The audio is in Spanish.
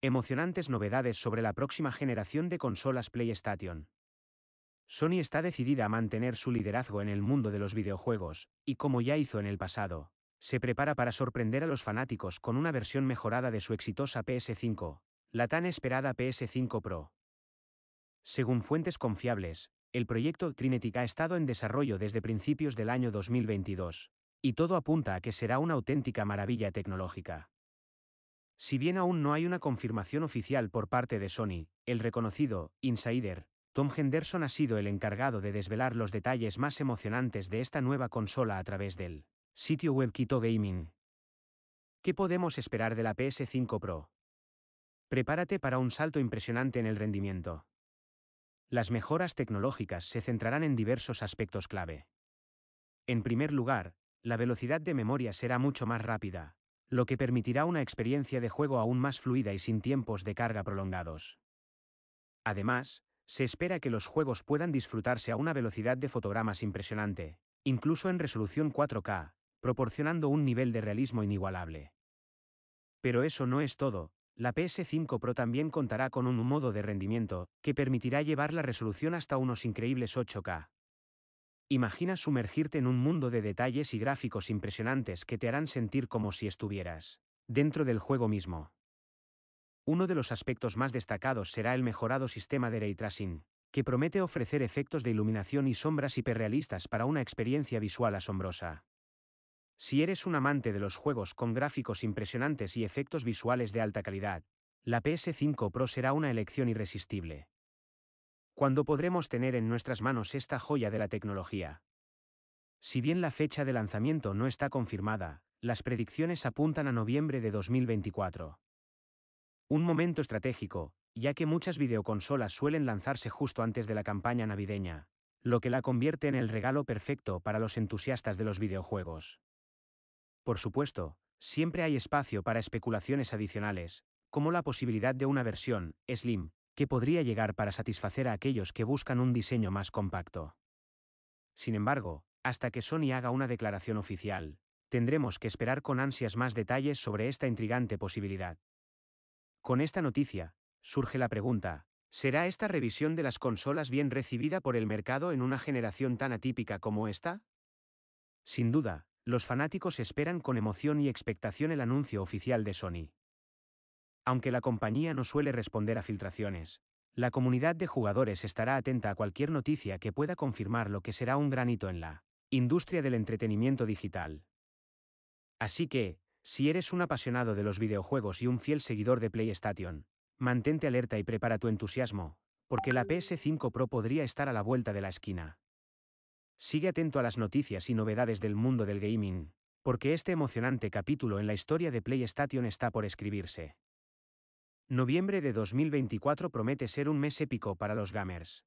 Emocionantes novedades sobre la próxima generación de consolas PlayStation. Sony está decidida a mantener su liderazgo en el mundo de los videojuegos, y como ya hizo en el pasado, se prepara para sorprender a los fanáticos con una versión mejorada de su exitosa PS5, la tan esperada PS5 Pro. Según fuentes confiables, el proyecto Trinity ha estado en desarrollo desde principios del año 2022, y todo apunta a que será una auténtica maravilla tecnológica. Si bien aún no hay una confirmación oficial por parte de Sony, el reconocido insider, Tom Henderson ha sido el encargado de desvelar los detalles más emocionantes de esta nueva consola a través del sitio web Kito Gaming. ¿Qué podemos esperar de la PS5 Pro? Prepárate para un salto impresionante en el rendimiento. Las mejoras tecnológicas se centrarán en diversos aspectos clave. En primer lugar, la velocidad de memoria será mucho más rápida, lo que permitirá una experiencia de juego aún más fluida y sin tiempos de carga prolongados. Además, se espera que los juegos puedan disfrutarse a una velocidad de fotogramas impresionante, incluso en resolución 4K, proporcionando un nivel de realismo inigualable. Pero eso no es todo, la PS5 Pro también contará con un modo de rendimiento que permitirá llevar la resolución hasta unos increíbles 8K, Imagina sumergirte en un mundo de detalles y gráficos impresionantes que te harán sentir como si estuvieras dentro del juego mismo. Uno de los aspectos más destacados será el mejorado sistema de ray tracing, que promete ofrecer efectos de iluminación y sombras hiperrealistas para una experiencia visual asombrosa. Si eres un amante de los juegos con gráficos impresionantes y efectos visuales de alta calidad, la PS5 Pro será una elección irresistible cuando podremos tener en nuestras manos esta joya de la tecnología? Si bien la fecha de lanzamiento no está confirmada, las predicciones apuntan a noviembre de 2024. Un momento estratégico, ya que muchas videoconsolas suelen lanzarse justo antes de la campaña navideña, lo que la convierte en el regalo perfecto para los entusiastas de los videojuegos. Por supuesto, siempre hay espacio para especulaciones adicionales, como la posibilidad de una versión, Slim, que podría llegar para satisfacer a aquellos que buscan un diseño más compacto. Sin embargo, hasta que Sony haga una declaración oficial, tendremos que esperar con ansias más detalles sobre esta intrigante posibilidad. Con esta noticia, surge la pregunta, ¿será esta revisión de las consolas bien recibida por el mercado en una generación tan atípica como esta? Sin duda, los fanáticos esperan con emoción y expectación el anuncio oficial de Sony. Aunque la compañía no suele responder a filtraciones, la comunidad de jugadores estará atenta a cualquier noticia que pueda confirmar lo que será un granito en la industria del entretenimiento digital. Así que, si eres un apasionado de los videojuegos y un fiel seguidor de PlayStation, mantente alerta y prepara tu entusiasmo, porque la PS5 Pro podría estar a la vuelta de la esquina. Sigue atento a las noticias y novedades del mundo del gaming, porque este emocionante capítulo en la historia de PlayStation está por escribirse. Noviembre de 2024 promete ser un mes épico para los gamers.